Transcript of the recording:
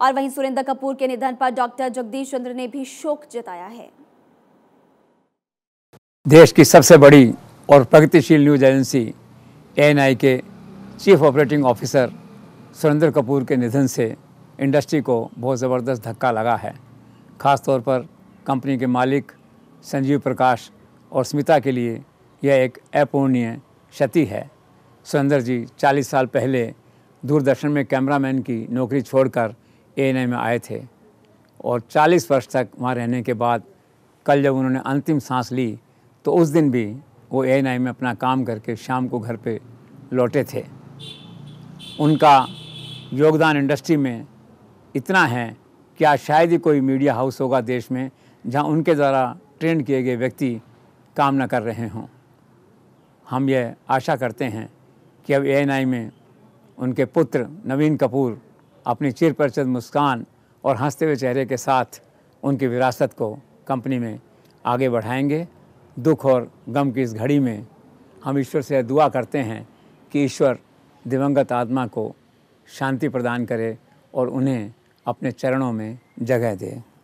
और वहीं सुरेंद्र कपूर के निधन पर डॉक्टर जगदीश चंद्र ने भी शोक जताया है देश की सबसे बड़ी और प्रगतिशील न्यूज एजेंसी एएनआई के chief operating officer Surendra Kapoor के निधन से इंडस्ट्री को बहुत ज़बरदस्त धक्का लगा है ख़ास तौर पर कंपनी के मालिक संजीव प्रकाश और स्मिता के लिए यह एक अपूर्णीय क्षति है सुरेंद्र जी 40 साल पहले दूरदर्शन में कैमरामैन की नौकरी छोड़कर ए में आए थे और 40 वर्ष तक वहाँ रहने के बाद कल जब उन्होंने अंतिम सांस ली तो उस दिन भी वो ए में अपना काम करके शाम को घर पे लौटे थे उनका योगदान इंडस्ट्री में इतना है कि आज शायद ही कोई मीडिया हाउस होगा देश में जहाँ उनके द्वारा ट्रेंड किए गए व्यक्ति काम न कर रहे हों हम यह आशा करते हैं कि अब ए में उनके पुत्र नवीन कपूर अपनी चिर परिचित मुस्कान और हंसते हुए चेहरे के साथ उनकी विरासत को कंपनी में आगे बढ़ाएंगे दुख और गम की इस घड़ी में हम ईश्वर से दुआ करते हैं कि ईश्वर दिवंगत आत्मा को शांति प्रदान करे और उन्हें अपने चरणों में जगह दे